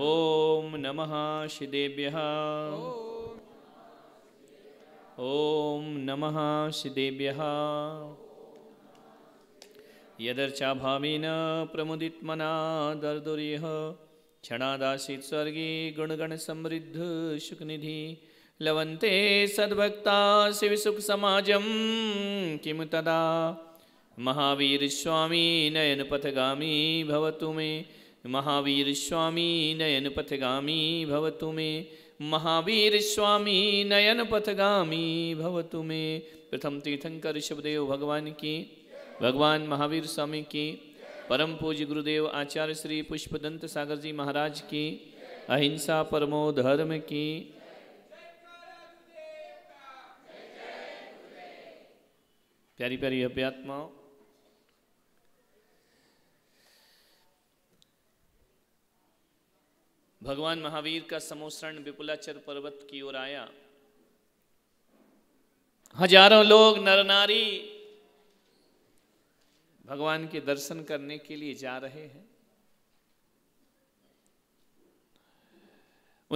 ॐ नमः शिदेभ्यः ॐ नमः शिदेभ्यः यदर्चाभावेन प्रमुदित्मना दर्दुर्यः क्षणादासीत् स्वर्गे गुणगणसमृद्धसुखनिधि लवन्ते सद्भक्ता शिवसुखसमाजं किं तदा महावीरस्वामी नयनपथगामी भवतु मे महावीर स्वामी नयन पथगामी भवतु मे महावीर स्वामी नयन पथगामी भवतु मे प्रथम तीर्थंकर शिवदेव भगवान की भगवान महावीर स्वामी की परम पूज्य गुरुदेव आचार्य श्री पुष्पदंत सागर जी महाराज की अहिंसा परमो धर्म की प्यारी प्यारी अभ्यात्माओं भगवान महावीर का समोसरण विपुलाचर पर्वत की ओर आया हजारों लोग नरनारी भगवान के दर्शन करने के लिए जा रहे हैं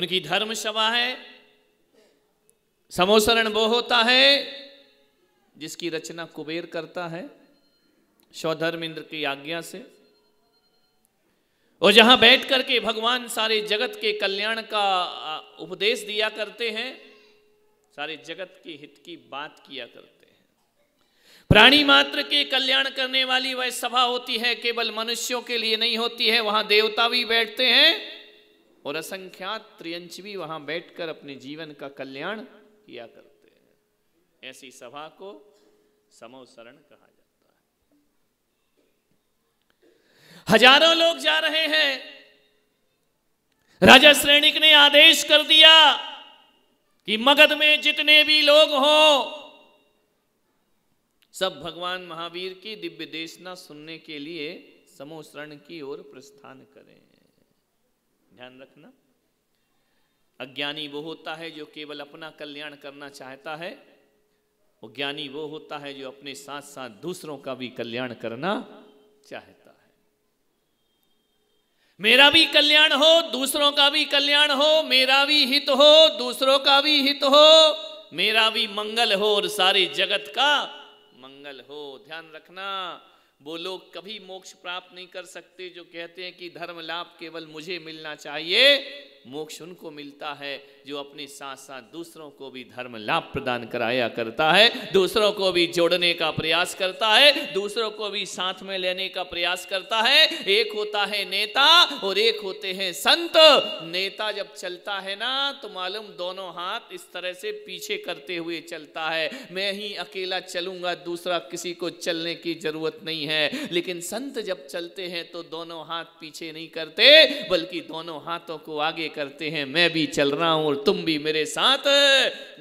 उनकी धर्म सभा है समोसरण वो होता है जिसकी रचना कुबेर करता है स्वधर्म इंद्र की आज्ञा से और जहां बैठ कर के भगवान सारे जगत के कल्याण का उपदेश दिया करते हैं सारे जगत के हित की बात किया करते हैं प्राणी मात्र के कल्याण करने वाली वह सभा होती है केवल मनुष्यों के लिए नहीं होती है वहां देवता भी बैठते हैं और असंख्यात त्रियंच भी वहां बैठकर अपने जीवन का कल्याण किया करते हैं ऐसी सभा को समोसरण कहा हजारों लोग जा रहे हैं राजा श्रेणिक ने आदेश कर दिया कि मगध में जितने भी लोग हों सब भगवान महावीर की दिव्य देशना सुनने के लिए समोसरण की ओर प्रस्थान करें ध्यान रखना अज्ञानी वो होता है जो केवल अपना कल्याण करना चाहता है वो ज्ञानी वो होता है जो अपने साथ साथ दूसरों का भी कल्याण करना चाहता मेरा भी कल्याण हो दूसरों का भी कल्याण हो मेरा भी हित हो दूसरों का भी हित हो मेरा भी मंगल हो और सारे जगत का मंगल हो ध्यान रखना वो लोग कभी मोक्ष प्राप्त नहीं कर सकते जो कहते हैं कि धर्म लाभ केवल मुझे मिलना चाहिए मोक्ष उनको मिलता है जो अपने साथ साथ दूसरों को भी धर्म लाभ प्रदान कराया करता है दूसरों को भी जोड़ने का प्रयास करता है दूसरों को भी साथ में लेने का प्रयास करता है एक होता है नेता और एक होते हैं संत नेता जब चलता है ना तो मालूम दोनों हाथ इस तरह से पीछे करते हुए चलता है मैं ही अकेला चलूंगा दूसरा किसी को चलने की जरूरत नहीं है लेकिन संत जब चलते हैं तो दोनों हाथ पीछे नहीं करते बल्कि दोनों हाथों को आगे करते हैं मैं भी चल रहा हूं और तुम भी मेरे साथ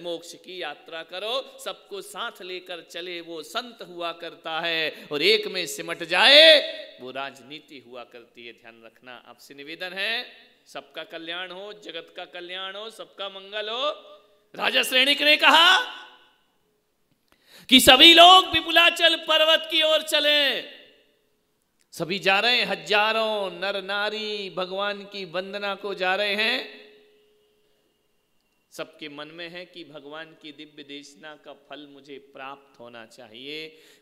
मोक्ष की यात्रा करो सबको साथ लेकर चले वो संत हुआ करता है और एक में सिमट जाए वो राजनीति हुआ करती है ध्यान रखना आपसे निवेदन है सबका कल्याण हो जगत का कल्याण हो सबका मंगल हो राजा श्रेणिक ने कहा कि सभी लोग विपुलाचल पर्वत की ओर चलें सभी जा रहे हैं हजारों नर नारी भगवान की वंदना को जा रहे हैं सबके मन में है कि भगवान की दिव्य देशना का फल मुझे प्राप्त होना चाहिए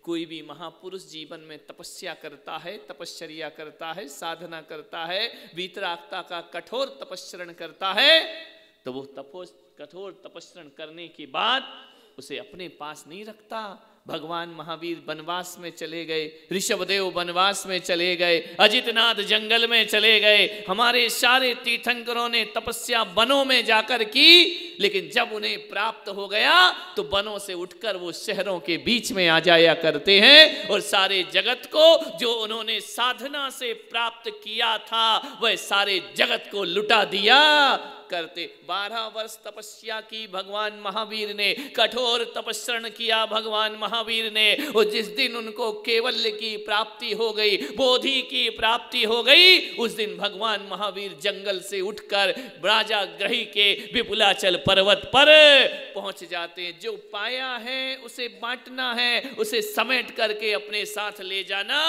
कोई भी महापुरुष जीवन में तपस्या करता है तपश्चर्या करता है साधना करता है वीतरागता का कठोर तपस्रण करता है तो वो तपो कठोर तपस्रण करने के बाद उसे अपने पास नहीं रखता भगवान महावीर वनवास में चले गए ऋषभदेव वनवास में चले गए अजितनाथ जंगल में चले गए हमारे सारे तीर्थंकरों ने तपस्या वनों में जाकर की लेकिन जब उन्हें प्राप्त हो गया तो वनों से उठकर वो शहरों के बीच में आ जाया करते हैं और सारे जगत को जो उन्होंने साधना से प्राप्त किया था वह सारे जगत को लुटा दिया करते बारह वर्ष तपस्या की भगवान महावीर ने कठोर तपस्रण किया भगवान महावीर ने और जिस दिन उनको केवल की प्राप्ति हो गई बोधि की प्राप्ति हो गई उस दिन भगवान महावीर जंगल से उठकर राजा ग्रही के विपुलाचल पर्वत पर पहुंच जाते जो पाया है उसे बांटना है उसे समेट करके अपने साथ ले जाना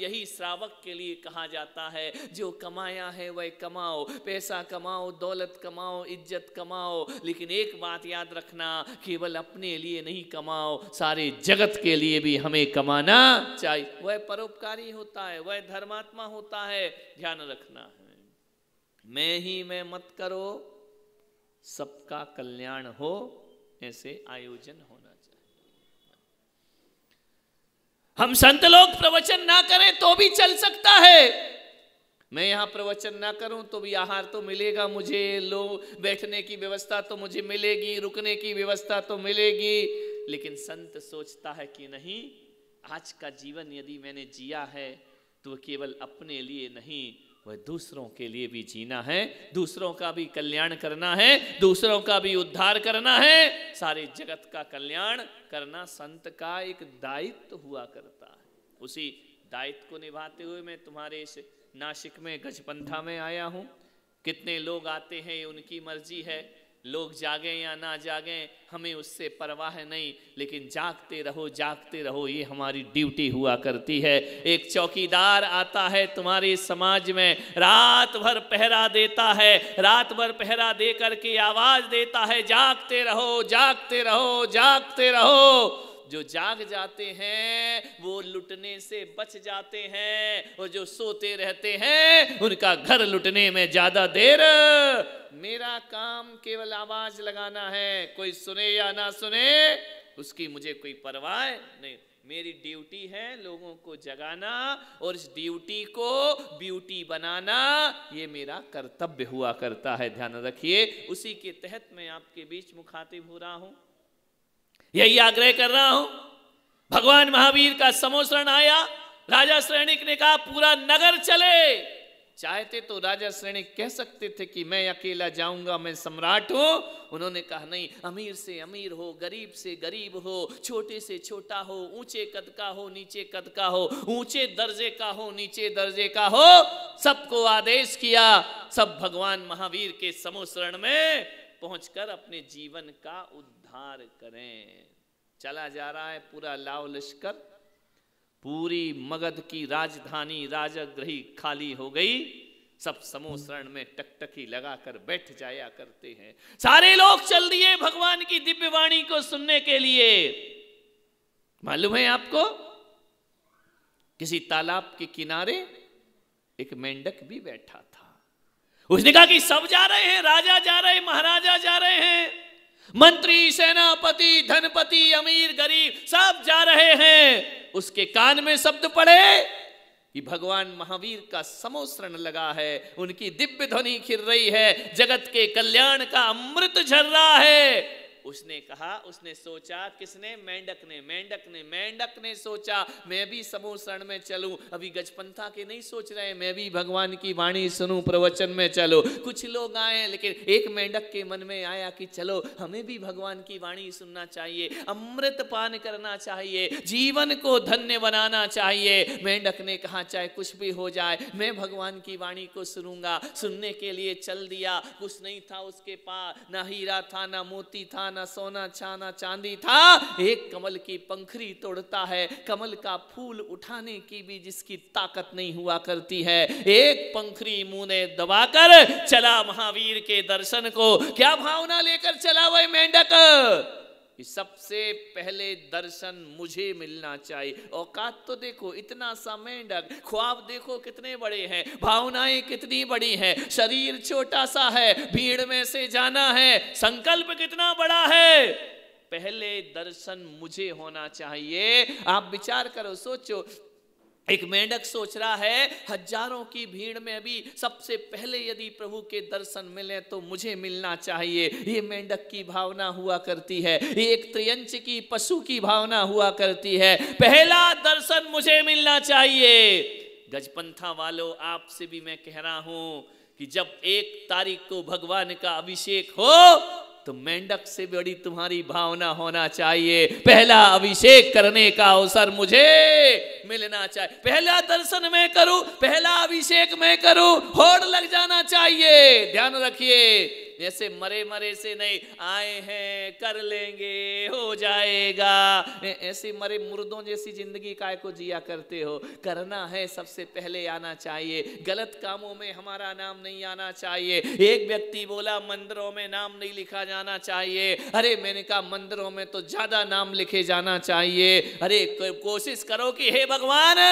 यही श्रावक के लिए कहा जाता है जो कमाया है वह कमाओ पैसा कमाओ दौलत कमाओ कमाओ इज्जत कमाओ लेकिन एक बात याद रखना केवल अपने लिए नहीं कमाओ सारे जगत के लिए भी हमें कमाना चाहिए वह परोपकारी होता है वह धर्मात्मा होता है ध्यान रखना है मैं ही मैं मत करो सबका कल्याण हो ऐसे आयोजन होना चाहिए हम संत लोग प्रवचन ना करें तो भी चल सकता है मैं यहाँ प्रवचन ना करूँ तो भी आहार तो मिलेगा मुझे लो बैठने की व्यवस्था तो मुझे मिलेगी रुकने की व्यवस्था तो मिलेगी लेकिन संत सोचता है कि नहीं आज का जीवन यदि मैंने जिया है तो केवल अपने लिए नहीं वह दूसरों के लिए भी जीना है दूसरों का भी कल्याण करना है दूसरों का भी उद्धार करना है सारे जगत का कल्याण करना संत का एक दायित्व तो हुआ करता है उसी दायित्व को निभाते हुए मैं तुम्हारे इस नासिक में गजपंथा में आया हूँ कितने लोग आते हैं ये उनकी मर्जी है लोग जागें या ना जागें हमें उससे परवाह नहीं लेकिन जागते रहो जागते रहो ये हमारी ड्यूटी हुआ करती है एक चौकीदार आता है तुम्हारे समाज में रात भर पहरा देता है रात भर पहरा दे करके आवाज़ देता है जागते रहो जागते रहो जागते रहो जो जाग जाते हैं वो लुटने से बच जाते हैं और जो सोते रहते हैं उनका घर लुटने में ज़्यादा देर मेरा काम केवल आवाज़ लगाना है कोई सुने या ना सुने उसकी मुझे कोई परवाह नहीं मेरी ड्यूटी है लोगों को जगाना और इस ड्यूटी को ब्यूटी बनाना ये मेरा कर्तव्य हुआ करता है ध्यान रखिए उसी के तहत मैं आपके बीच मुखातिब हो रहा हूं यही आग्रह कर रहा हूं भगवान महावीर का समोसरण आया राजा श्रेणिक ने कहा पूरा नगर चले चाहते तो राजा श्रेणी कह सकते थे कि मैं अकेला जाऊंगा मैं सम्राट हूं उन्होंने कहा नहीं अमीर से अमीर हो गरीब से गरीब हो छोटे से छोटा हो ऊंचे कद का हो नीचे कद का हो ऊंचे दर्जे का हो नीचे दर्जे का हो सबको आदेश किया सब भगवान महावीर के समोसरण में पहुंचकर अपने जीवन का उद्देश्य संहार करें चला जा रहा है पूरा लाव लश्कर पूरी मगध की राजधानी राजग्रही खाली हो गई सब समूह शरण में टकटकी लगाकर बैठ जाया करते हैं सारे लोग चल दिए भगवान की दिव्य वाणी को सुनने के लिए मालूम है आपको किसी तालाब के किनारे एक मेंढक भी बैठा था उसने कहा कि सब जा रहे हैं राजा जा रहे हैं महाराजा जा रहे हैं मंत्री सेनापति धनपति अमीर गरीब सब जा रहे हैं उसके कान में शब्द पड़े कि भगवान महावीर का समोसरण लगा है उनकी दिव्य ध्वनि खिर रही है जगत के कल्याण का अमृत झर रहा है उसने कहा उसने सोचा किसने मेंढक ने मेंढक ने मेंढक ने सोचा मैं भी समूह शरण में चलूं अभी गजपंथा के नहीं सोच रहे मैं भी भगवान की वाणी सुनूं प्रवचन में चलो कुछ लोग आए लेकिन एक मेंढक के मन में आया कि चलो हमें भी भगवान की वाणी सुनना चाहिए अमृत पान करना चाहिए जीवन को धन्य बनाना चाहिए मेंढक ने कहा चाहे कुछ भी हो जाए मैं भगवान की वाणी को सुनूंगा सुनने के लिए चल दिया कुछ नहीं था उसके पास ना हीरा था ना मोती था ना सोना छाना चांदी था एक कमल की पंखरी तोड़ता है कमल का फूल उठाने की भी जिसकी ताकत नहीं हुआ करती है एक पंखरी मुंह ने दबाकर चला महावीर के दर्शन को क्या भावना लेकर चला वही मेंढक कि सबसे पहले दर्शन मुझे मिलना चाहिए औकात तो देखो इतना सा मेंढक ख्वाब देखो कितने बड़े हैं भावनाएं कितनी बड़ी हैं शरीर छोटा सा है भीड़ में से जाना है संकल्प कितना बड़ा है पहले दर्शन मुझे होना चाहिए आप विचार करो सोचो एक मेंढक सोच रहा है हजारों की भीड़ में अभी सबसे पहले यदि प्रभु के दर्शन मिले तो मुझे मिलना चाहिए ये मेंढक की भावना हुआ करती है ये एक त्रियंच की पशु की भावना हुआ करती है पहला दर्शन मुझे मिलना चाहिए गजपंथा वालों आपसे भी मैं कह रहा हूं कि जब एक तारीख को भगवान का अभिषेक हो तो मेंढक से बड़ी तुम्हारी भावना होना चाहिए पहला अभिषेक करने का अवसर मुझे मिलना चाहिए पहला दर्शन मैं करूं पहला अभिषेक मैं करूं होड़ लग जाना चाहिए ध्यान रखिए जैसे मरे मरे से नहीं आए हैं कर लेंगे हो जाएगा ऐसे मरे मुर्दों जैसी जिंदगी काय को जिया करते हो करना है सबसे पहले आना चाहिए गलत कामों में हमारा नाम नहीं आना चाहिए एक व्यक्ति बोला मंदिरों में नाम नहीं लिखा जाना चाहिए अरे मैंने कहा मंदिरों में तो ज्यादा नाम लिखे जाना चाहिए अरे कोशिश करो कि हे भगवान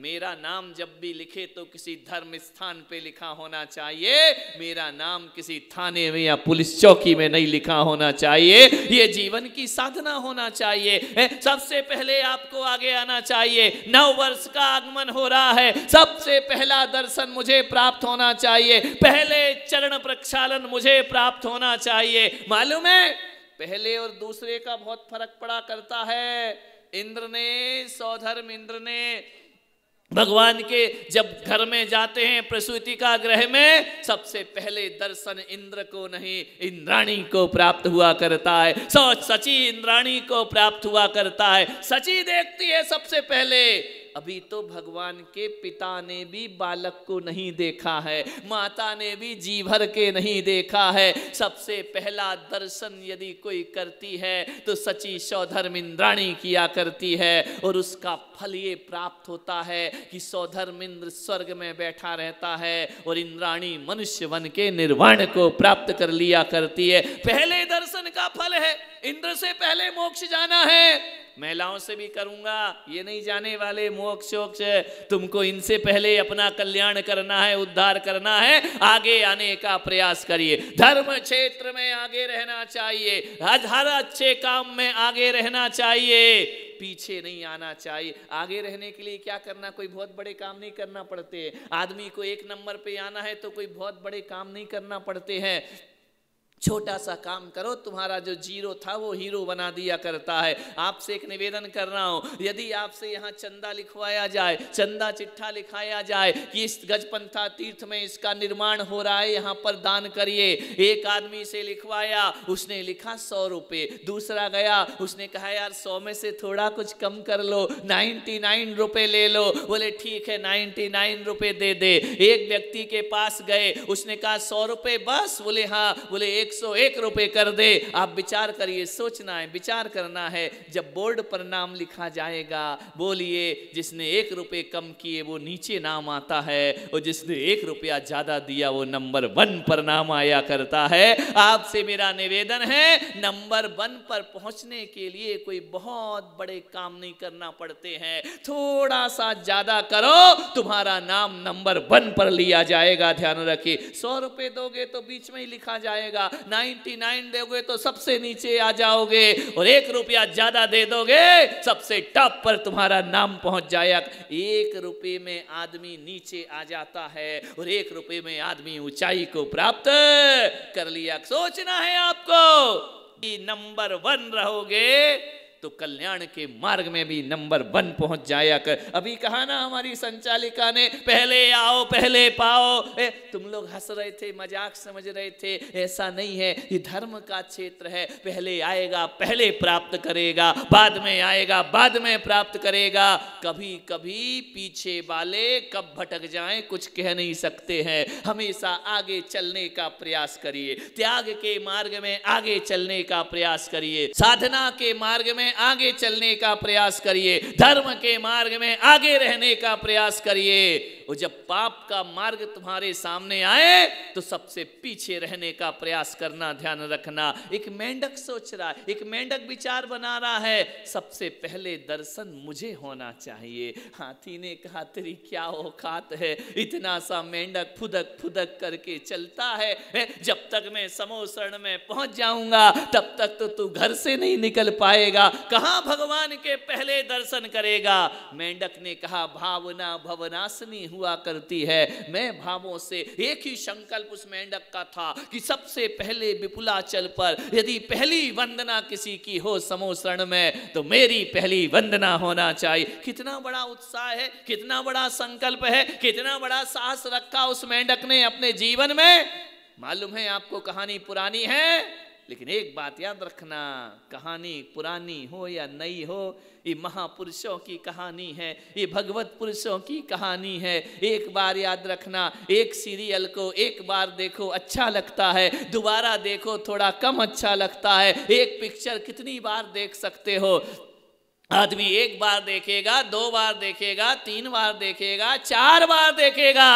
मेरा नाम जब भी लिखे तो किसी धर्म स्थान पे लिखा होना चाहिए मेरा नाम किसी थाने में या पुलिस चौकी में नहीं लिखा होना चाहिए ये जीवन की साधना होना चाहिए सबसे पहले आपको आगे आना चाहिए नव वर्ष का आगमन हो रहा है सबसे पहला दर्शन मुझे प्राप्त होना चाहिए पहले चरण प्रक्षालन मुझे प्राप्त होना चाहिए मालूम है पहले और दूसरे का बहुत फर्क पड़ा करता है इंद्र ने सौधर्म इंद्र ने भगवान के जब घर में जाते हैं प्रसूति का ग्रह में सबसे पहले दर्शन इंद्र को नहीं इंद्राणी को प्राप्त हुआ करता है सच सची इंद्राणी को प्राप्त हुआ करता है सची देखती है सबसे पहले अभी तो भगवान के पिता ने भी बालक को नहीं देखा है माता ने भी जी भर के नहीं देखा है सबसे पहला दर्शन यदि कोई करती है तो सची सौधर्म इंद्राणी किया करती है और उसका फल ये प्राप्त होता है कि सौधर्म इंद्र स्वर्ग में बैठा रहता है और इंद्राणी मनुष्य वन के निर्वाण को प्राप्त कर लिया करती है पहले दर्शन का फल है इंद्र से पहले मोक्ष जाना है महिलाओं से भी करूँगा ये नहीं जाने वाले मोक्ष मोक्ष तुमको इनसे पहले अपना कल्याण करना है उद्धार करना है आगे आने का प्रयास करिए धर्म क्षेत्र में आगे रहना चाहिए हर अच्छे काम में आगे रहना चाहिए पीछे नहीं आना चाहिए आगे रहने के लिए क्या करना कोई बहुत बड़े काम नहीं करना पड़ते आदमी को एक नंबर पे आना है तो कोई बहुत बड़े काम नहीं करना पड़ते हैं छोटा सा काम करो तुम्हारा जो जीरो था वो हीरो बना दिया करता है आपसे एक निवेदन कर रहा हूँ यदि आपसे यहाँ चंदा लिखवाया जाए चंदा चिट्ठा लिखाया जाए कि इस गजपंथा तीर्थ में इसका निर्माण हो रहा है यहाँ पर दान करिए एक आदमी से लिखवाया उसने लिखा सौ रुपये दूसरा गया उसने कहा यार सौ में से थोड़ा कुछ कम कर लो नाइन्टी नाइन रुपये ले लो बोले ठीक है नाइन्टी नाइन रुपये दे दे एक व्यक्ति के पास गए उसने कहा सौ रुपये बस बोले हाँ बोले एक 101 रुपए कर दे आप विचार करिए सोचना है विचार करना है जब बोर्ड पर नाम लिखा जाएगा बोलिए जिसने एक रुपये कम किए वो नीचे नाम आता है और जिसने एक रुपया ज़्यादा दिया वो नंबर वन पर नाम आया करता है आपसे मेरा निवेदन है नंबर वन पर पहुंचने के लिए कोई बहुत बड़े काम नहीं करना पड़ते हैं थोड़ा सा ज़्यादा करो तुम्हारा नाम नंबर वन पर लिया जाएगा ध्यान रखिए सौ रुपए दोगे तो बीच में ही लिखा जाएगा नाइन दोगे तो सबसे नीचे आ जाओगे और एक रुपया ज़्यादा दे दोगे सबसे टॉप पर तुम्हारा नाम पहुंच जाएगा एक रुपये में आदमी नीचे आ जाता है और एक रुपये में आदमी ऊंचाई को प्राप्त कर लिया सोचना है आपको नंबर वन रहोगे तो कल्याण के मार्ग में भी नंबर वन पहुंच जाया कर अभी कहा ना हमारी संचालिका ने पहले आओ पहले पाओ ए, तुम लोग हंस रहे थे मजाक समझ रहे थे ऐसा नहीं है ये धर्म का क्षेत्र है पहले आएगा पहले प्राप्त करेगा बाद में आएगा बाद में प्राप्त करेगा कभी कभी पीछे वाले कब भटक जाए कुछ कह नहीं सकते हैं हमेशा आगे चलने का प्रयास करिए त्याग के मार्ग में आगे चलने का प्रयास करिए साधना के मार्ग में में आगे चलने का प्रयास करिए धर्म के मार्ग में आगे रहने का प्रयास करिए और जब पाप का मार्ग तुम्हारे सामने आए तो सबसे पीछे रहने का प्रयास करना ध्यान रखना एक मेंढक सोच रहा है एक मेंढक विचार बना रहा है सबसे पहले दर्शन मुझे होना चाहिए हाथी ने कहा तेरी क्या औकात है इतना सा मेंढक फुदक फुदक करके चलता है जब तक मैं समोसरण में पहुंच जाऊंगा तब तक तो तू घर से नहीं निकल पाएगा कहा भगवान के पहले दर्शन करेगा मेंढक ने कहा भावना भवनासनी हुआ करती है मैं भावों से एक ही संकल्प उस मेंढक का था कि सबसे पहले विपुलाचल पर यदि पहली वंदना किसी की हो समोसरण में तो मेरी पहली वंदना होना चाहिए कितना बड़ा उत्साह है कितना बड़ा संकल्प है कितना बड़ा साहस रखा उस मेंढक ने अपने जीवन में मालूम है आपको कहानी पुरानी है लेकिन एक बात याद रखना कहानी पुरानी हो या नई हो ये महापुरुषों की कहानी है ये भगवत पुरुषों की कहानी है एक बार याद रखना एक सीरियल को एक बार देखो अच्छा लगता है दोबारा देखो थोड़ा कम अच्छा लगता है एक पिक्चर कितनी बार देख सकते हो आदमी एक बार देखेगा दो बार देखेगा तीन बार देखेगा चार बार देखेगा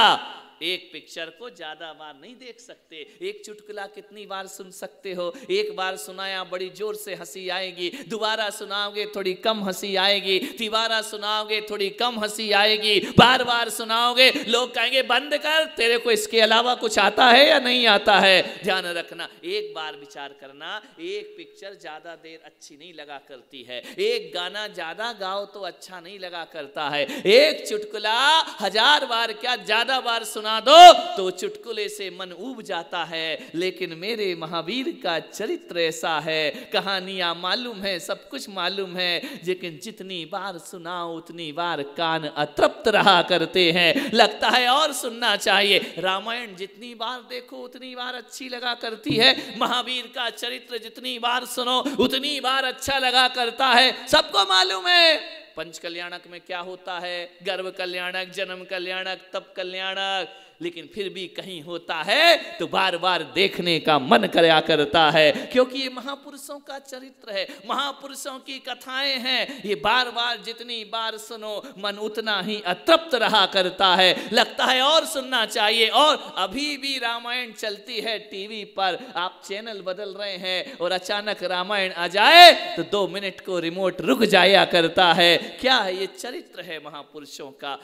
एक पिक्चर को ज़्यादा बार नहीं देख सकते एक चुटकुला कितनी बार सुन सकते हो एक बार सुनाया बड़ी जोर से हंसी आएगी दोबारा सुनाओगे थोड़ी कम हंसी आएगी तिबारा सुनाओगे थोड़ी कम हंसी आएगी बार बार सुनाओगे लोग कहेंगे बंद कर तेरे को इसके अलावा कुछ आता है या नहीं आता है ध्यान रखना एक बार विचार करना एक पिक्चर ज़्यादा देर अच्छी नहीं लगा करती है एक गाना ज़्यादा गाओ तो अच्छा नहीं लगा करता है एक चुटकुला हजार बार क्या ज़्यादा बार सुना सुना दो तो चुटकुले से मन उब जाता है लेकिन मेरे महावीर का चरित्र ऐसा है कहानियां मालूम है सब कुछ मालूम है लेकिन जितनी बार सुना उतनी बार कान अतृप्त रहा करते हैं लगता है और सुनना चाहिए रामायण जितनी बार देखो उतनी बार अच्छी लगा करती है महावीर का चरित्र जितनी बार सुनो उतनी बार अच्छा लगा करता है सबको मालूम है पंच कल्याणक में क्या होता है गर्भ कल्याणक जन्म कल्याणक तप कल्याणक लेकिन फिर भी कहीं होता है तो बार बार देखने का मन कराया करता है क्योंकि ये महापुरुषों का चरित्र है महापुरुषों की कथाएं हैं ये बार बार जितनी बार सुनो मन उतना ही अतृप्त रहा करता है लगता है और सुनना चाहिए और अभी भी रामायण चलती है टीवी पर आप चैनल बदल रहे हैं और अचानक रामायण आ जाए तो दो मिनट को रिमोट रुक जाया करता है क्या है ये चरित्र है महापुरुषों का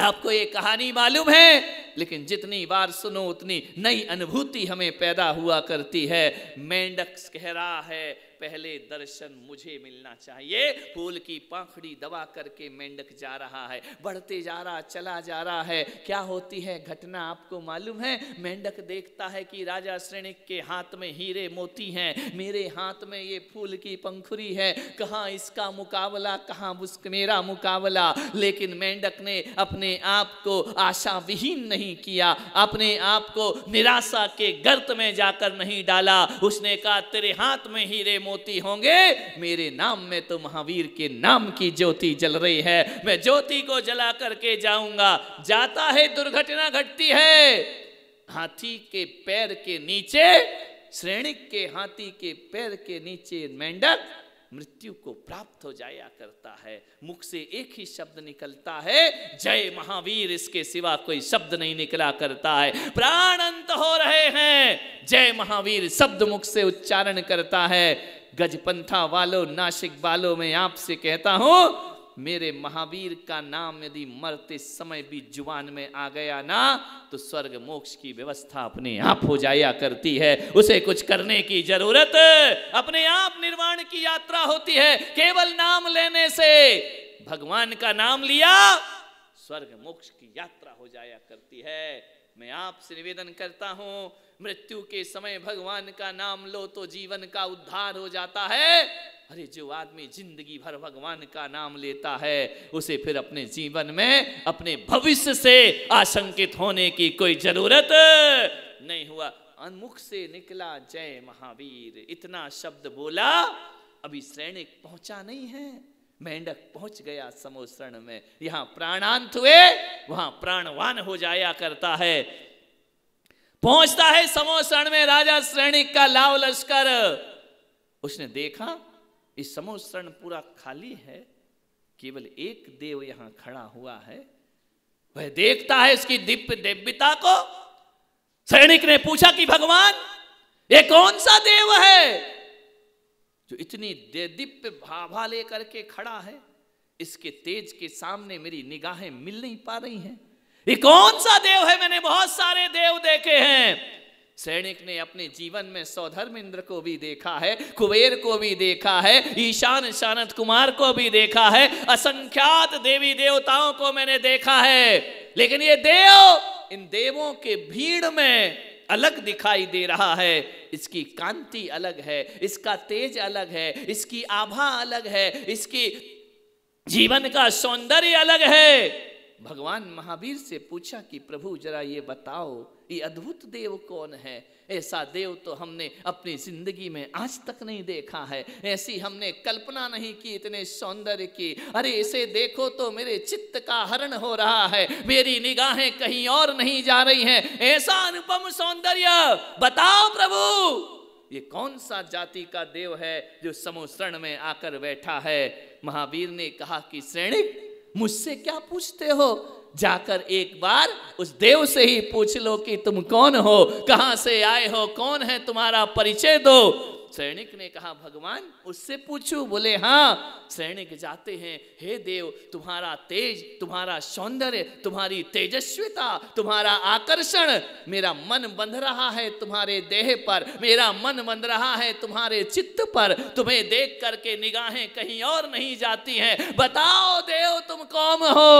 आपको ये कहानी मालूम है लेकिन जितनी बार सुनो उतनी नई अनुभूति हमें पैदा हुआ करती है मेंढक कह रहा है पहले दर्शन मुझे मिलना चाहिए फूल की पंखड़ी दबा करके मेंढक जा रहा है बढ़ते जा रहा चला जा रहा है क्या होती है घटना आपको मालूम है मेंढक देखता है कि राजा श्रेणी के हाथ में हीरे मोती हैं मेरे हाथ में ये फूल की पंखुरी है कहाँ इसका मुकाबला कहाँ मेरा मुकाबला लेकिन मेंढक ने अपने आप को आशा विहीन नहीं किया अपने आप को निराशा के गर्त में जाकर नहीं डाला उसने कहा तेरे हाथ में हीरे मोती मोती होंगे मेरे नाम में तो महावीर के नाम की ज्योति जल रही है मैं ज्योति को जला करके जाऊंगा जाता है दुर्घटना घटती है हाथी के पैर के नीचे श्रेणी के हाथी के पैर के नीचे मेंढक मृत्यु को प्राप्त हो जाया करता है मुख से एक ही शब्द निकलता है जय महावीर इसके सिवा कोई शब्द नहीं निकला करता है प्राण अंत हो रहे हैं जय महावीर शब्द मुख से उच्चारण करता है गजपंथा वालों नासिक वालों में आपसे कहता हूं मेरे महावीर का नाम यदि मरते समय भी जुबान में आ गया ना तो स्वर्ग मोक्ष की व्यवस्था अपने आप हो जाया करती है उसे कुछ करने की जरूरत अपने आप निर्वाण की यात्रा होती है केवल नाम लेने से भगवान का नाम लिया स्वर्ग मोक्ष की यात्रा हो जाया करती है मैं आपसे निवेदन करता हूं मृत्यु के समय भगवान का नाम लो तो जीवन का उद्धार हो जाता है अरे जो आदमी जिंदगी भर भगवान का नाम लेता है उसे फिर अपने जीवन में अपने भविष्य से आशंकित होने की कोई जरूरत नहीं हुआ अनमुख से निकला जय महावीर इतना शब्द बोला अभी सैनिक पहुंचा नहीं है मेंढक पहुंच गया समोसरण में यहाँ प्राणांत हुए वहां प्राणवान हो जाया करता है पहुंचता है समोसरण में राजा श्रेणी का लाव लश्कर उसने देखा इस समोसरण पूरा खाली है केवल एक देव यहां खड़ा हुआ है वह देखता है इसकी दिव्य देव्यता को सैनिक ने पूछा कि भगवान ये कौन सा देव है जो इतनी दिव्य भाभा लेकर के खड़ा है इसके तेज के सामने मेरी निगाहें मिल नहीं पा रही हैं ये कौन सा देव है मैंने बहुत सारे देव देखे हैं सैनिक ने अपने जीवन में सौधर्म इंद्र को भी देखा है कुबेर को भी देखा है ईशान शानत कुमार को भी देखा है असंख्यात देवी देवताओं को मैंने देखा है लेकिन ये देव इन देवों के भीड़ में अलग दिखाई दे रहा है इसकी कांति अलग है इसका तेज अलग है इसकी आभा अलग है इसकी जीवन का सौंदर्य अलग है भगवान महावीर से पूछा कि प्रभु जरा ये बताओ ये अद्भुत देव कौन है ऐसा देव तो हमने अपनी जिंदगी में आज तक नहीं देखा है ऐसी हमने कल्पना नहीं की इतने सौंदर्य की अरे इसे देखो तो मेरे चित्त का हरण हो रहा है मेरी निगाहें कहीं और नहीं जा रही हैं ऐसा अनुपम सौंदर्य बताओ प्रभु ये कौन सा जाति का देव है जो समोसरण में आकर बैठा है महावीर ने कहा कि श्रेणी मुझसे क्या पूछते हो जाकर एक बार उस देव से ही पूछ लो कि तुम कौन हो कहां से आए हो कौन है तुम्हारा परिचय दो सैनिक ने कहा भगवान उससे पूछू बोले हाँ सैनिक जाते हैं हे देव तुम्हारा तेज तुम्हारा सौंदर्य तुम्हारी तेजस्विता तुम्हारा आकर्षण मेरा मन बंध रहा है तुम्हारे देह पर मेरा मन बंध रहा है तुम्हारे चित्त पर तुम्हें देख करके निगाहें कहीं और नहीं जाती हैं बताओ देव तुम कौन हो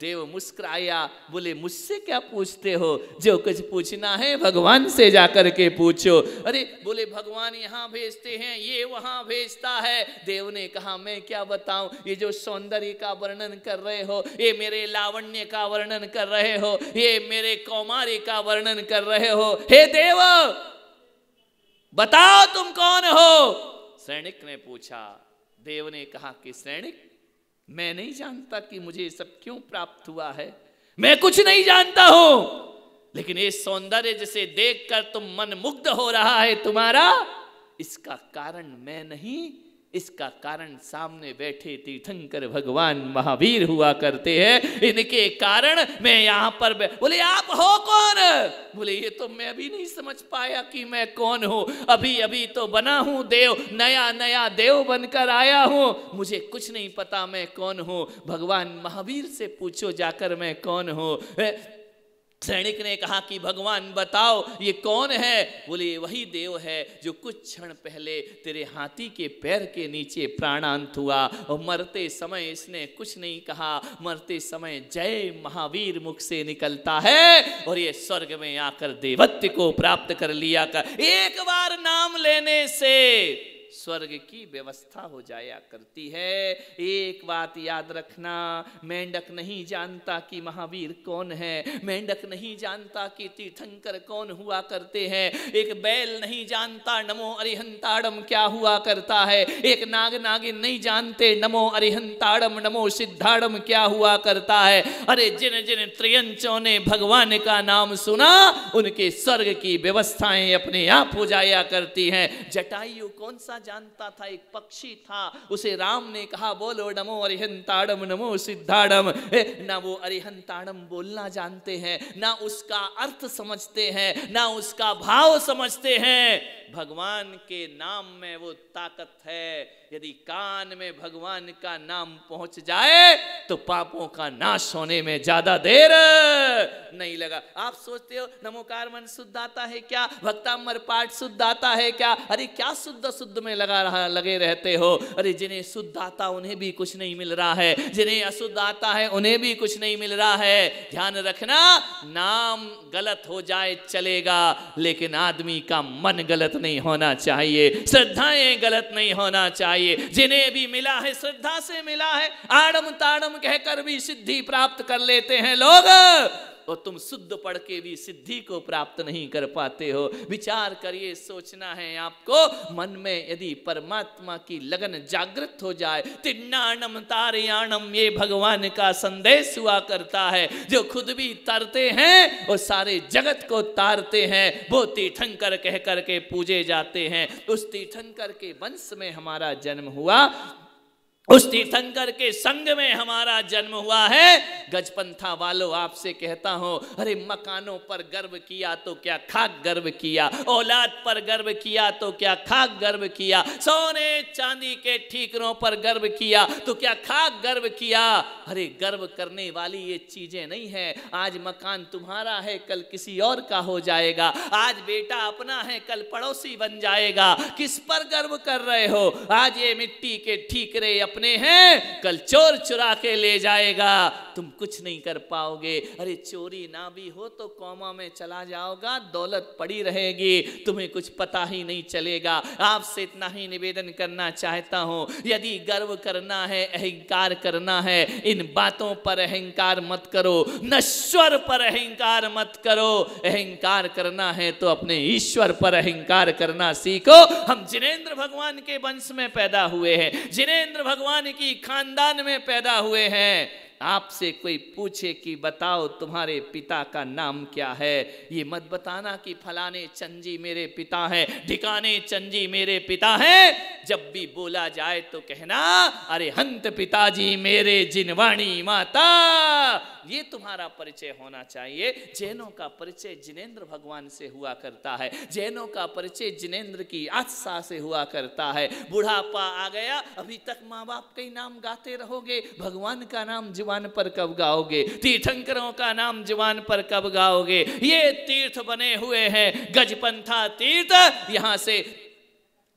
देव मुस्कराया बोले मुझसे क्या पूछते हो जो कुछ पूछना है भगवान से जाकर के पूछो अरे बोले भगवान यहाँ भेजते हैं ये वहां भेजता है देव ने कहा मैं क्या बताऊं ये जो सौंदर्य का वर्णन कर रहे हो ये मेरे लावण्य का वर्णन कर रहे हो ये मेरे कौमारी का वर्णन कर रहे हो हे देव बताओ तुम कौन हो सैनिक ने पूछा देव ने कहा कि सैनिक मैं नहीं जानता कि मुझे ये सब क्यों प्राप्त हुआ है मैं कुछ नहीं जानता हूं लेकिन ये सौंदर्य जिसे देखकर तुम मन मुग्ध हो रहा है तुम्हारा इसका कारण मैं नहीं इसका कारण सामने बैठे तीर्थंकर भगवान महावीर हुआ करते हैं इनके कारण मैं यहां पर बोले आप हो कौन बोले ये तो मैं अभी नहीं समझ पाया कि मैं कौन हूँ अभी अभी तो बना हूँ देव नया नया देव बनकर आया हूँ मुझे कुछ नहीं पता मैं कौन हूँ भगवान महावीर से पूछो जाकर मैं कौन हूँ सैनिक ने कहा कि भगवान बताओ ये कौन है बोले वही देव है जो कुछ क्षण पहले तेरे हाथी के पैर के नीचे प्राणांत हुआ और मरते समय इसने कुछ नहीं कहा मरते समय जय महावीर मुख से निकलता है और ये स्वर्ग में आकर देवत्व को प्राप्त कर लिया कर एक बार नाम लेने से स्वर्ग की व्यवस्था हो जाया करती है एक बात याद रखना मेंढक नहीं जानता कि महावीर कौन है मेंढक नहीं जानता कि तीर्थंकर कौन हुआ करते हैं एक बैल नहीं जानता नमो अरिहंताड़म क्या हुआ करता है एक नाग नागिन नहीं जानते नमो अरिहंताड़म नमो सिद्धाड़म क्या हुआ करता है अरे जिन जिन त्रियंचों ने भगवान का नाम सुना उनके स्वर्ग की व्यवस्थाएं अपने आप हो जाया करती हैं जटायु कौन सा बोलना जानता था एक पक्षी था उसे राम ने कहा बोलो नमो अरिहंताड़म नमो सिद्धाड़म ना वो अरिहंताड़म बोलना जानते हैं ना उसका अर्थ समझते हैं ना उसका भाव समझते हैं भगवान के नाम में वो ताकत है यदि कान में भगवान का नाम पहुंच जाए तो पापों का नाश होने में ज्यादा देर नहीं लगा आप सोचते हो नमोकार मन शुद्ध आता है क्या मर पाठ शुद्ध आता है क्या अरे क्या शुद्ध शुद्ध में में लगा रहा लगे रहते हो अरे जिन्हें शुद्ध आता उन्हें भी कुछ नहीं मिल रहा है जिन्हें अशुद्ध आता है उन्हें भी कुछ नहीं मिल रहा है ध्यान रखना नाम गलत हो जाए चलेगा लेकिन आदमी का मन गलत नहीं होना चाहिए श्रद्धाएं गलत नहीं होना चाहिए जिन्हें भी मिला है श्रद्धा से मिला है आड़म ताड़म कहकर भी सिद्धि प्राप्त कर लेते हैं लोग और तुम शुद्ध पढ़ के भी सिद्धि को प्राप्त नहीं कर पाते हो विचार करिए सोचना है आपको मन में यदि परमात्मा की लगन जागृत हो जाए तिन्नाणम तारयाणम ये भगवान का संदेश हुआ करता है जो खुद भी तरते हैं और सारे जगत को तारते हैं वो तीर्थंकर कह करके पूजे जाते हैं उस तीर्थंकर के वंश में हमारा जन्म हुआ उस तीर्थंकर के संग में हमारा जन्म हुआ है गजपंथा वालों आपसे कहता हूं अरे मकानों पर गर्व किया तो क्या खाक गर्व किया औलाद पर गर्व किया तो क्या खाक गर्व किया सोने चांदी के ठीकरों पर गर्व किया तो क्या खाक गर्व किया अरे गर्व करने वाली ये चीजें नहीं है आज मकान तुम्हारा है कल किसी और का हो जाएगा आज बेटा अपना है कल पड़ोसी बन जाएगा किस पर गर्व कर रहे हो आज ये मिट्टी के ठीकरे अपने अपने हैं कल चोर चुरा के ले जाएगा तुम कुछ नहीं कर पाओगे अरे चोरी ना भी हो तो कौमा में चला जाओगा दौलत पड़ी रहेगी तुम्हें कुछ पता ही नहीं चलेगा आपसे इतना ही निवेदन करना चाहता हूं यदि गर्व करना है अहंकार करना है इन बातों पर अहंकार मत करो नश्वर पर अहंकार मत करो अहंकार करना है तो अपने ईश्वर पर अहंकार करना सीखो हम जिनेन्द्र भगवान के वंश में पैदा हुए हैं जिनेन्द्र भगवान भगवान की खानदान में पैदा हुए हैं आपसे कोई पूछे कि बताओ तुम्हारे पिता का नाम क्या है ये मत बताना कि फलाने चंजी मेरे पिता हैं ढिकाने चंजी मेरे पिता हैं जब भी बोला जाए तो कहना अरे हंत पिताजी मेरे जिनवाणी माता ये तुम्हारा परिचय होना चाहिए जैनों का परिचय जिनेन्द्र भगवान से हुआ करता है जैनों का परिचय जिनेन्द्र की आशा से हुआ करता है बुढ़ापा आ गया अभी तक माँ बाप कई नाम गाते रहोगे भगवान का नाम जीवन जवान पर कब गाओगे तीर्थंकरों का नाम जवान पर कब गाओगे ये तीर्थ बने हुए हैं गजपंथा तीर्थ यहां से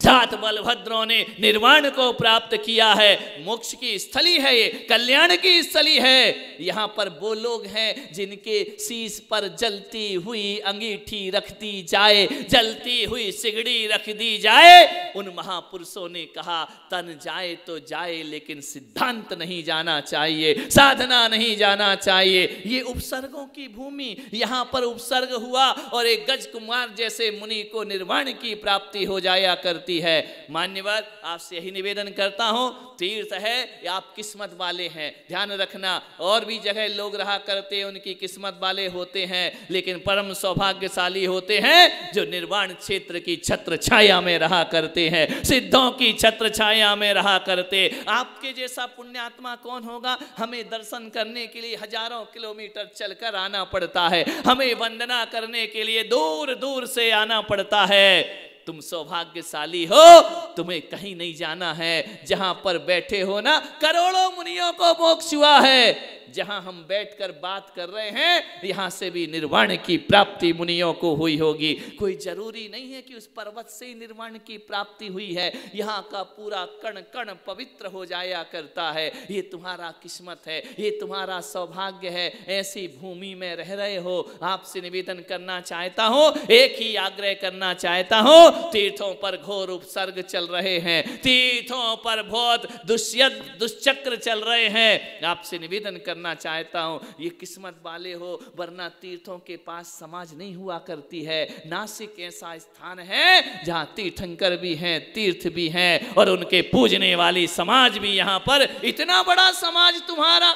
जात बलभद्रों ने निर्वाण को प्राप्त किया है मोक्ष की स्थली है ये कल्याण की स्थली है यहाँ पर वो लोग हैं जिनके शीश पर जलती हुई अंगीठी रख दी जाए जलती हुई सिगड़ी रख दी जाए उन महापुरुषों ने कहा तन जाए तो जाए लेकिन सिद्धांत नहीं जाना चाहिए साधना नहीं जाना चाहिए ये उपसर्गों की भूमि यहाँ पर उपसर्ग हुआ और एक गज कुमार जैसे मुनि को निर्वाण की प्राप्ति हो जाया करती करती है मान्यवर आपसे यही निवेदन करता हूँ तीर्थ है या आप किस्मत वाले हैं ध्यान रखना और भी जगह लोग रहा करते हैं उनकी किस्मत वाले होते हैं लेकिन परम सौभाग्यशाली होते हैं जो निर्वाण क्षेत्र की छत्र छाया में रहा करते हैं सिद्धों की छत्र छाया में रहा करते आपके जैसा पुण्यात्मा कौन होगा हमें दर्शन करने के लिए हजारों किलोमीटर चलकर आना पड़ता है हमें वंदना करने के लिए दूर दूर से आना पड़ता है तुम सौभाग्यशाली हो तुम्हें कहीं नहीं जाना है जहां पर बैठे हो ना करोड़ों मुनियों को मोक्ष हुआ है जहां हम बैठकर बात कर रहे हैं यहां से भी निर्वाण की प्राप्ति मुनियों को हुई होगी कोई जरूरी नहीं है कि उस पर्वत से ही निर्वाण की प्राप्ति हुई है यहाँ का पूरा कण कण पवित्र हो जाया करता है ये तुम्हारा किस्मत है ये तुम्हारा सौभाग्य है ऐसी भूमि में रह रहे हो आपसे निवेदन करना चाहता हूँ एक ही आग्रह करना चाहता हूँ तीर्थों पर घोर उपसर्ग चल रहे हैं तीर्थों पर बहुत दुष्य दुष्चक्र चल रहे हैं आपसे निवेदन करना करना चाहता हूँ ये किस्मत वाले हो वरना तीर्थों के पास समाज नहीं हुआ करती है नासिक ऐसा स्थान है जहाँ तीर्थंकर भी हैं तीर्थ भी हैं और उनके पूजने वाली समाज भी यहाँ पर इतना बड़ा समाज तुम्हारा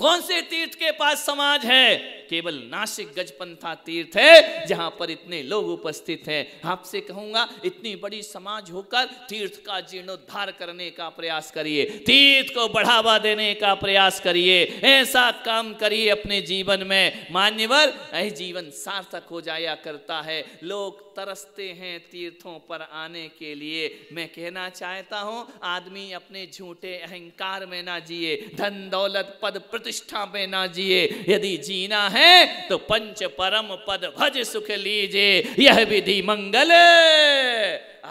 कौन से तीर्थ के पास समाज है केवल नासिक गजपंथा तीर्थ है जहां पर इतने लोग उपस्थित हैं आपसे कहूंगा इतनी बड़ी समाज होकर तीर्थ का जीर्णोद्धार करने का प्रयास करिए तीर्थ को बढ़ावा देने का प्रयास करिए ऐसा काम करिए अपने जीवन में मान्यवर यह जीवन सार्थक हो जाया करता है लोग तरसते हैं तीर्थों पर आने के लिए मैं कहना चाहता हूं आदमी अपने झूठे अहंकार में ना जिए धन दौलत पद प्रतिष्ठा पे ना जिए यदि जीना है तो पंच परम पद भज सुख लीजिए यह विधि मंगल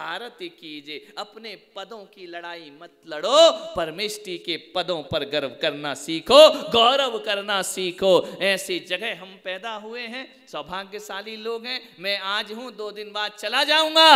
आरती कीजिए अपने पदों की लड़ाई मत लड़ो परमेष्टि के पदों पर गर्व करना सीखो गौरव करना सीखो ऐसी जगह हम पैदा हुए हैं सौभाग्यशाली लोग हैं मैं आज हूं दो दिन बाद चला जाऊंगा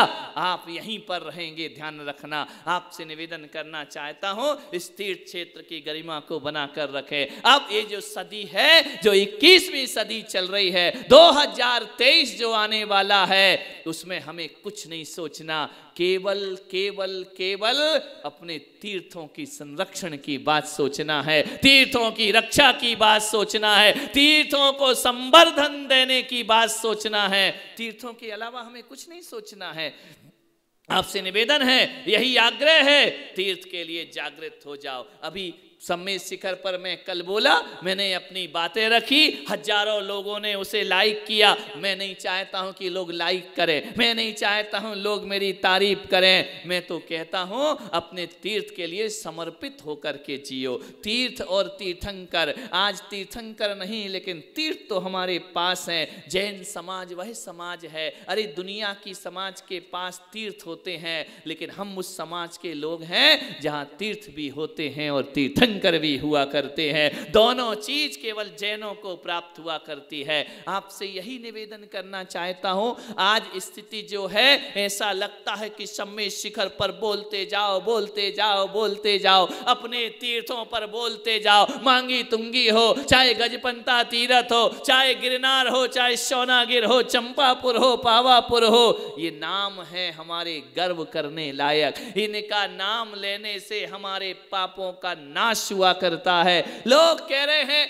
आप यहीं पर रहेंगे ध्यान रखना आपसे निवेदन करना चाहता हूं इस तीर्थ क्षेत्र की गरिमा को बनाकर रखें अब ये जो सदी है जो 21वीं सदी चल रही है 2023 जो आने वाला है उसमें हमें कुछ नहीं सोचना केवल केवल केवल अपने तीर्थों की संरक्षण की बात सोचना है तीर्थों की रक्षा की बात सोचना है तीर्थों को संवर्धन देने की बात सोचना है तीर्थों के अलावा हमें कुछ नहीं सोचना है आपसे निवेदन है यही आग्रह है तीर्थ के लिए जागृत हो जाओ अभी समय शिखर पर मैं कल बोला मैंने अपनी बातें रखी हजारों लोगों ने उसे लाइक किया मैं नहीं चाहता हूं कि लोग लाइक करें मैं नहीं चाहता हूं लोग मेरी तारीफ करें मैं तो कहता हूं अपने तीर्थ के लिए समर्पित होकर के जियो तीर्थ और तीर्थंकर आज तीर्थंकर नहीं लेकिन तीर्थ तो हमारे पास है जैन समाज वह समाज है अरे दुनिया की समाज के पास तीर्थ होते हैं लेकिन हम उस समाज के लोग हैं जहाँ तीर्थ भी होते हैं और तीर्थंकर शंकर भी हुआ करते हैं दोनों चीज केवल जैनों को प्राप्त हुआ करती है आपसे यही निवेदन करना चाहता हूँ आज स्थिति जो है ऐसा लगता है कि सम्मे शिखर पर बोलते जाओ बोलते जाओ बोलते जाओ अपने तीर्थों पर बोलते जाओ मांगी तुंगी हो चाहे गजपंता तीरथ हो चाहे गिरनार हो चाहे सोनागिर हो चंपापुर हो पावापुर हो ये नाम है हमारे गर्व करने लायक इनका नाम लेने से हमारे पापों का नाश नाश हुआ करता है लोग कह रहे हैं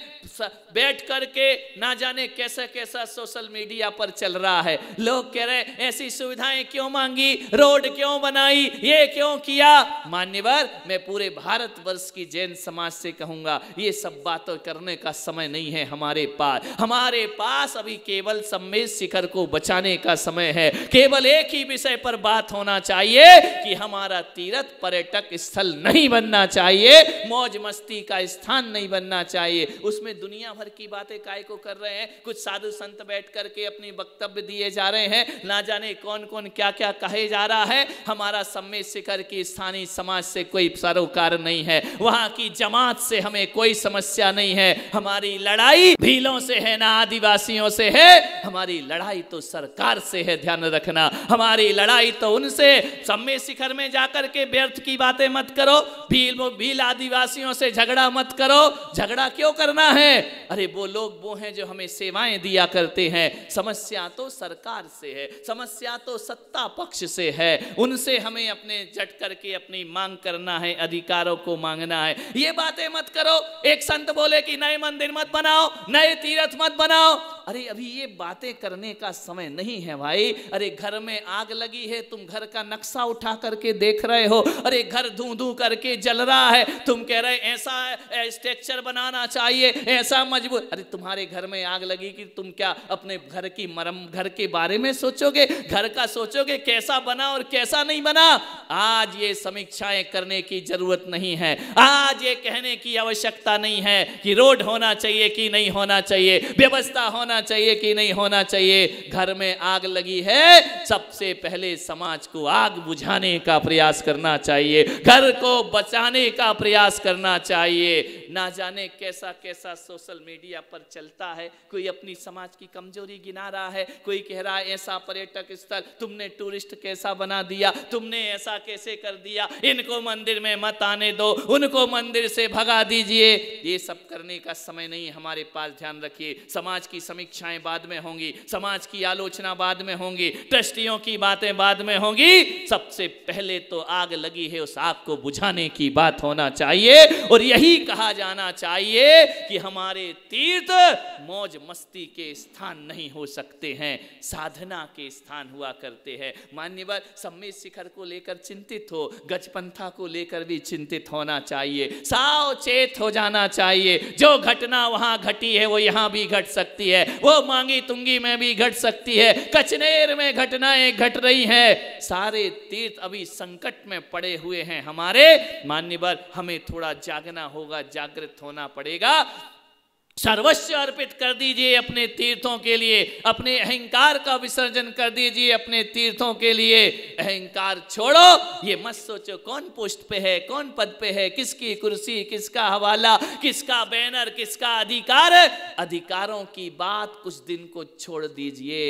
बैठ करके ना जाने कैसा कैसा सोशल मीडिया पर चल रहा है लोग कह रहे ऐसी सुविधाएं क्यों मांगी रोड क्यों बनाई ये क्यों किया मान्यवर मैं पूरे भारत वर्ष की जैन समाज से कहूंगा ये सब बातों करने का समय नहीं है हमारे पास हमारे पास अभी केवल सम्मेद शिखर को बचाने का समय है केवल एक ही विषय पर बात होना चाहिए कि हमारा तीर्थ पर्यटक स्थल नहीं बनना चाहिए मौज मस्ती का स्थान नहीं बनना चाहिए उसमें दुनिया भर की बातें काय को कर रहे हैं कुछ साधु संत बैठ करके अपने वक्तव्य दिए जा रहे हैं ना जाने कौन कौन क्या क्या कहे जा रहा है हमारा सम्मे शिखर की स्थानीय समाज से कोई सरोकार नहीं है वहां की जमात से हमें कोई समस्या नहीं है हमारी लड़ाई भीलों से है ना आदिवासियों से है हमारी लड़ाई तो सरकार से है ध्यान रखना हमारी लड़ाई तो उनसे सम्मे शिखर में जाकर के व्यर्थ की बातें मत करो भील भील आदिवासियों आदमियों से झगड़ा मत करो झगड़ा क्यों करना है अरे वो लोग वो हैं जो हमें सेवाएं दिया करते हैं समस्या तो सरकार से है समस्या तो सत्ता पक्ष से है उनसे हमें अपने जट करके अपनी मांग करना है अधिकारों को मांगना है ये बातें मत करो एक संत बोले कि नए मंदिर मत बनाओ नए तीर्थ मत बनाओ अरे अभी ये बातें करने का समय नहीं है भाई अरे घर में आग लगी है तुम घर का नक्शा उठा करके देख रहे हो अरे घर धू धू करके जल रहा है तुम कह रहे ऐसा स्ट्रक्चर बनाना चाहिए ऐसा मजबूत अरे तुम्हारे घर में आग लगी कि तुम क्या अपने घर की मरम घर के बारे में सोचोगे घर का सोचोगे कैसा बना और कैसा नहीं बना आज ये समीक्षाएं करने की जरूरत नहीं है आज ये कहने की आवश्यकता नहीं है कि रोड होना चाहिए कि नहीं होना चाहिए व्यवस्था होना चाहिए कि नहीं होना चाहिए घर में आग लगी है सबसे पहले समाज को आग बुझाने का प्रयास करना चाहिए घर को बचाने का प्रयास करना करना चाहिए ना जाने कैसा कैसा सोशल मीडिया पर चलता है कोई अपनी समाज की कमजोरी गिना रहा है कोई कह रहा है ऐसा पर्यटक स्थल तुमने टूरिस्ट कैसा बना दिया तुमने ऐसा कैसे कर दिया इनको मंदिर में मत आने दो उनको मंदिर से भगा दीजिए ये सब करने का समय नहीं हमारे पास ध्यान रखिए समाज की समीक्षाएं बाद में होंगी समाज की आलोचना बाद में होंगी ट्रस्टियों की बातें बाद में होंगी सबसे पहले तो आग लगी है उस आग को बुझाने की बात होना चाहिए और यही कहा जाना चाहिए कि हमारे तीर्थ मौज मस्ती के स्थान नहीं हो सकते हैं साधना के स्थान हुआ करते हैं मान्यवर सम्मेद शिखर को लेकर चिंतित हो गजपंथा को लेकर भी चिंतित होना चाहिए सावचेत हो जाना चाहिए जो घटना वहां घटी है वो यहां भी घट सकती है वो मांगी तुंगी में भी घट सकती है कचनेर में घटनाएं घट रही हैं सारे तीर्थ अभी संकट में पड़े हुए हैं हमारे मान्यवर हमें थोड़ा जागना होगा जागृत होना पड़ेगा सर्वस्व अर्पित कर दीजिए अपने तीर्थों के लिए अपने अहंकार का विसर्जन कर दीजिए अपने तीर्थों के लिए अहंकार छोड़ो ये मत सोचो कौन पोस्ट पे है कौन पद पे है किसकी कुर्सी किसका हवाला किसका बैनर किसका अधिकार अधिकारों की बात कुछ दिन को छोड़ दीजिए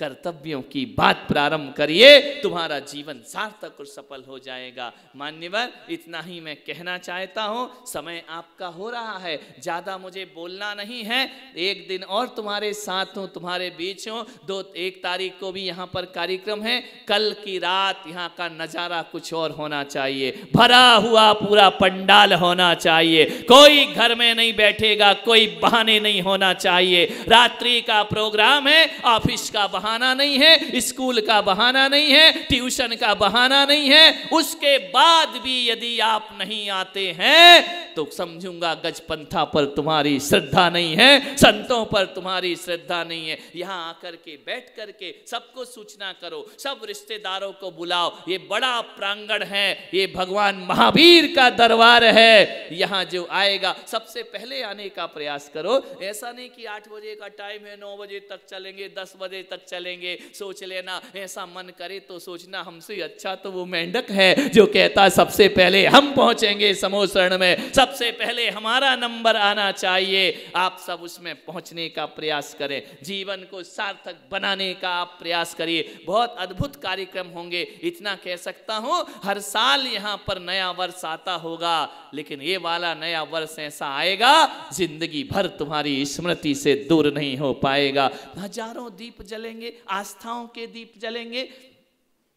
कर्तव्यों की बात प्रारंभ करिए तुम्हारा जीवन सार्थक और सफल हो जाएगा मान्यवर इतना ही मैं कहना चाहता हूँ समय आपका हो रहा है ज़्यादा मुझे बोलना नहीं है एक दिन और तुम्हारे साथ हूँ तुम्हारे बीच हूँ दो एक तारीख को भी यहाँ पर कार्यक्रम है कल की रात यहाँ का नज़ारा कुछ और होना चाहिए भरा हुआ पूरा पंडाल होना चाहिए कोई घर में नहीं बैठेगा कोई बहाने नहीं होना चाहिए रात्रि का प्रोग्राम है ऑफिस का बहाना बहाना नहीं है स्कूल का बहाना नहीं है ट्यूशन का बहाना नहीं है उसके बाद भी यदि आप नहीं आते हैं तो समझूंगा गजपंथा पर तुम्हारी श्रद्धा नहीं है संतों पर तुम्हारी श्रद्धा नहीं है यहां आकर के बैठ करके सबको सूचना करो सब रिश्तेदारों को बुलाओ ये बड़ा प्रांगण है ये भगवान महावीर का दरबार है यहाँ जो आएगा सबसे पहले आने का प्रयास करो ऐसा नहीं कि आठ बजे का टाइम है नौ बजे तक चलेंगे दस बजे तक चलेंगे चलेंगे सोच लेना ऐसा मन करे तो सोचना हमसे अच्छा तो वो मेंढक है जो कहता सबसे पहले हम पहुंचेंगे समोसरण में सबसे पहले हमारा नंबर आना चाहिए आप सब उसमें पहुंचने का प्रयास करें जीवन को सार्थक बनाने का आप प्रयास करिए बहुत अद्भुत कार्यक्रम होंगे इतना कह सकता हूं हर साल यहाँ पर नया वर्ष आता होगा लेकिन ये वाला नया वर्ष ऐसा आएगा जिंदगी भर तुम्हारी स्मृति से दूर नहीं हो पाएगा हजारों दीप जलेंगे जलेंगे आस्थाओं के दीप जलेंगे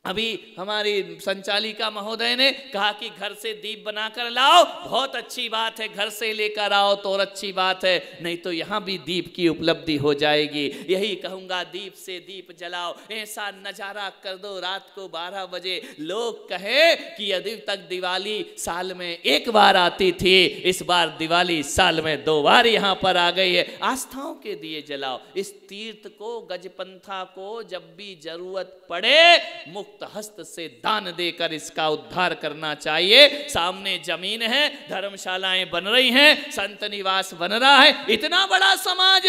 अभी हमारी संचालिका महोदय ने कहा कि घर से दीप बनाकर लाओ बहुत अच्छी बात है घर से लेकर आओ तो और अच्छी बात है नहीं तो यहाँ भी दीप की उपलब्धि हो जाएगी यही कहूँगा दीप से दीप जलाओ ऐसा नज़ारा कर दो रात को 12 बजे लोग कहें कि यदि तक दिवाली साल में एक बार आती थी इस बार दिवाली साल में दो बार यहाँ पर आ गई है आस्थाओं के दिए जलाओ इस तीर्थ को गजपंथा को जब भी जरूरत पड़े मुख मुक्त हस्त से दान देकर इसका उद्धार करना चाहिए सामने जमीन है धर्मशालाएं बन रही हैं संत निवास बन रहा है इतना बड़ा समाज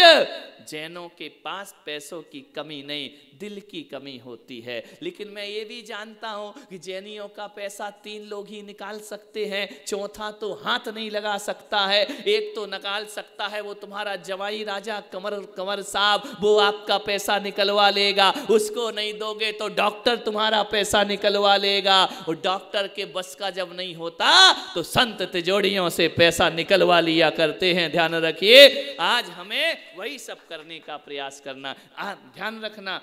जैनों के पास पैसों की कमी नहीं दिल की कमी होती है लेकिन मैं ये भी जानता हूँ कि जैनियों का पैसा तीन लोग ही निकाल सकते हैं चौथा तो हाथ नहीं लगा सकता है एक तो निकाल सकता है वो तुम्हारा जवाई राजा कमर कमर साहब वो आपका पैसा निकलवा लेगा उसको नहीं दोगे तो डॉक्टर तुम्हारा पैसा निकलवा लेगा और डॉक्टर के बस का जब नहीं होता तो संत तिजोड़ियों से पैसा निकलवा लिया करते हैं ध्यान रखिए आज हमें वही सब करने का प्रयास करना ध्यान रखना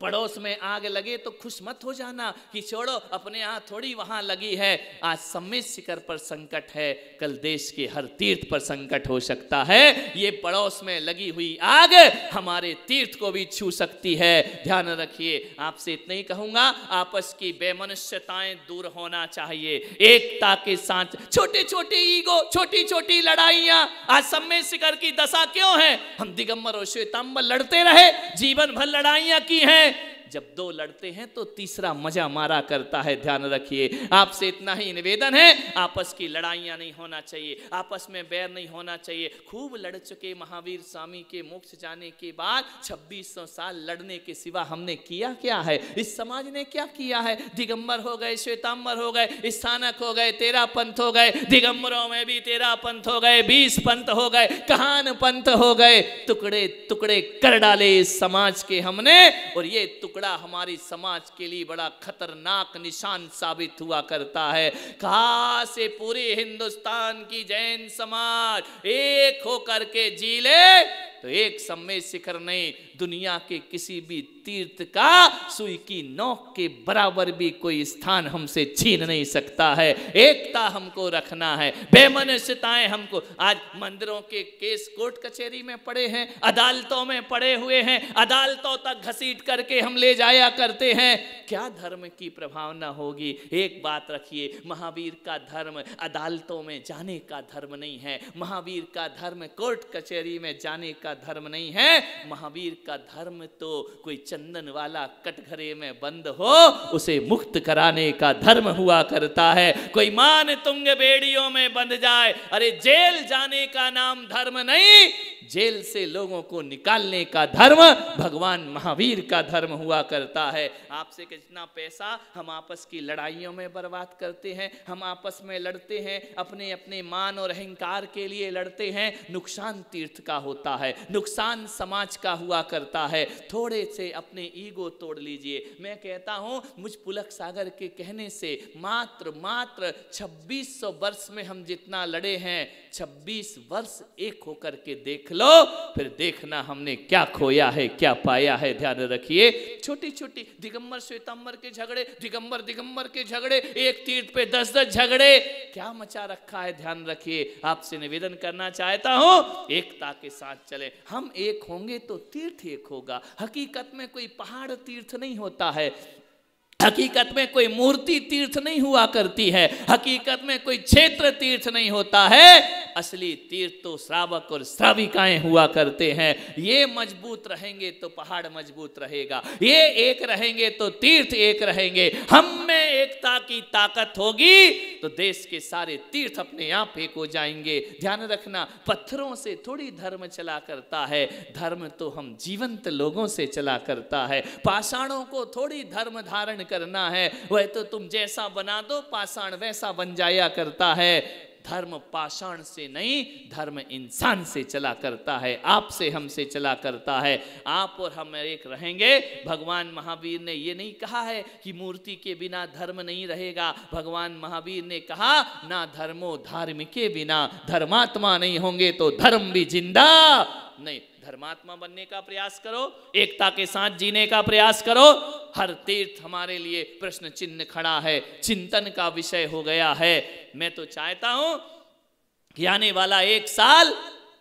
पड़ोस में आग लगे तो खुश मत हो जाना कि छोड़ो अपने यहां थोड़ी वहां लगी है आज सम्मित शिखर पर संकट है कल देश के हर तीर्थ पर संकट हो सकता है ये पड़ोस में लगी हुई आग हमारे तीर्थ को भी छू सकती है ध्यान रखिए आपसे इतना ही कहूंगा आपस की बेमनुष्यताएं दूर होना चाहिए एकता के साथ छोटी छोटी ईगो छोटी छोटी लड़ाइया आज समय शिखर की दशा क्यों है हम दिगंबर और श्वेताम्बर लड़ते रहे जीवन भर लड़ाइया की हैं जब दो लड़ते हैं तो तीसरा मजा मारा करता है ध्यान रखिए आपसे इतना ही निवेदन है आपस की लड़ाइयां नहीं होना चाहिए आपस में बैर नहीं होना चाहिए खूब लड़ चुके महावीर स्वामी के मोक्ष जाने के बाद छब्बीस साल लड़ने के सिवा हमने किया क्या है इस समाज ने क्या किया है दिगंबर हो गए श्वेतांबर हो गए स्थानक हो गए तेरा पंथ हो गए दिगंबरों में भी तेरा पंथ हो गए बीस पंथ हो गए कहान पंथ हो गए टुकड़े टुकड़े कर डाले इस समाज के हमने और ये टुकड़े बड़ा हमारी समाज के लिए बड़ा खतरनाक निशान साबित हुआ करता है कहा से पूरे हिंदुस्तान की जैन समाज एक होकर के जी ले तो एक समय शिखर नहीं दुनिया के किसी भी तीर्थ का सुई की नोक के बराबर भी कोई स्थान हमसे छीन नहीं सकता है एकता हमको रखना है बेमनुष्यताएं हमको आज मंदिरों के केस कोर्ट कचेरी में पड़े हैं अदालतों में पड़े हुए हैं अदालतों तक घसीट करके हम ले जाया करते हैं क्या धर्म की प्रभावना होगी एक बात रखिए महावीर का धर्म अदालतों में जाने का धर्म नहीं है महावीर का धर्म कोर्ट कचहरी में जाने का का धर्म नहीं है महावीर का धर्म तो कोई चंदन वाला कटघरे में बंद हो उसे मुक्त कराने का धर्म हुआ करता है कोई मान तुंग बेड़ियों में बंध जाए अरे जेल जाने का नाम धर्म नहीं जेल से लोगों को निकालने का धर्म भगवान महावीर का धर्म हुआ करता है आपसे कितना पैसा हम आपस की लड़ाइयों में बर्बाद करते हैं हम आपस में लड़ते हैं अपने अपने मान और अहंकार के लिए लड़ते हैं नुकसान तीर्थ का होता है नुकसान समाज का हुआ करता है थोड़े से अपने ईगो तोड़ लीजिए मैं कहता हूँ मुझ पुलक सागर के कहने से मात्र मात्र छब्बीस वर्ष में हम जितना लड़े हैं छब्बीस वर्ष एक होकर के देख लो फिर देखना हमने क्या खोया है क्या पाया है ध्यान रखिए छोटी छोटी दिगंबर श्वेतंबर के झगड़े दिगंबर दिगंबर के झगड़े एक तीर्थ पे दस दस झगड़े क्या मचा रखा है ध्यान रखिए आपसे निवेदन करना चाहता हूं एकता के साथ चले हम एक होंगे तो तीर्थ एक होगा हकीकत में कोई पहाड़ तीर्थ नहीं होता है हकीकत में कोई मूर्ति तीर्थ नहीं हुआ करती है हकीकत में कोई क्षेत्र तीर्थ नहीं होता है असली तीर्थ तो श्रावक और श्राविकाएं हुआ करते हैं ये मजबूत रहेंगे तो पहाड़ मजबूत रहेगा ये एक रहेंगे तो तीर्थ एक रहेंगे हम में एकता की ताकत होगी तो देश के सारे तीर्थ अपने आप एक हो जाएंगे ध्यान रखना पत्थरों से थोड़ी धर्म चला करता है धर्म तो हम जीवंत लोगों से चला करता है पाषाणों को थोड़ी धर्म धारण करना है वह तो तुम जैसा बना दो पाषाण वैसा बन जाया करता है धर्म पाषाण से नहीं धर्म इंसान से चला करता है आपसे हमसे चला करता है आप और हम एक रहेंगे भगवान महावीर ने यह नहीं कहा है कि मूर्ति के बिना धर्म नहीं रहेगा भगवान महावीर ने कहा ना धर्मो धर्म के बिना धर्मात्मा नहीं होंगे तो धर्म भी जिंदा नहीं धर्मात्मा बनने का प्रयास करो एकता के साथ जीने का प्रयास करो हर तीर्थ हमारे लिए प्रश्न चिन्ह खड़ा है चिंतन का विषय हो गया है मैं तो चाहता हूं कि आने वाला एक साल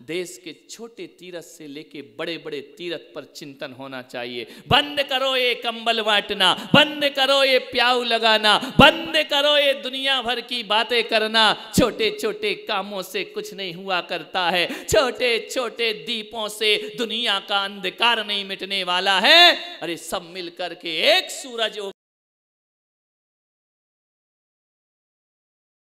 देश के छोटे तीरथ से लेके बड़े बड़े तीरथ पर चिंतन होना चाहिए बंद करो ये कंबल बांटना बंद करो ये प्याऊ लगाना बंद करो ये दुनिया भर की बातें करना छोटे छोटे कामों से कुछ नहीं हुआ करता है छोटे छोटे दीपों से दुनिया का अंधकार नहीं मिटने वाला है अरे सब मिलकर के एक सूरज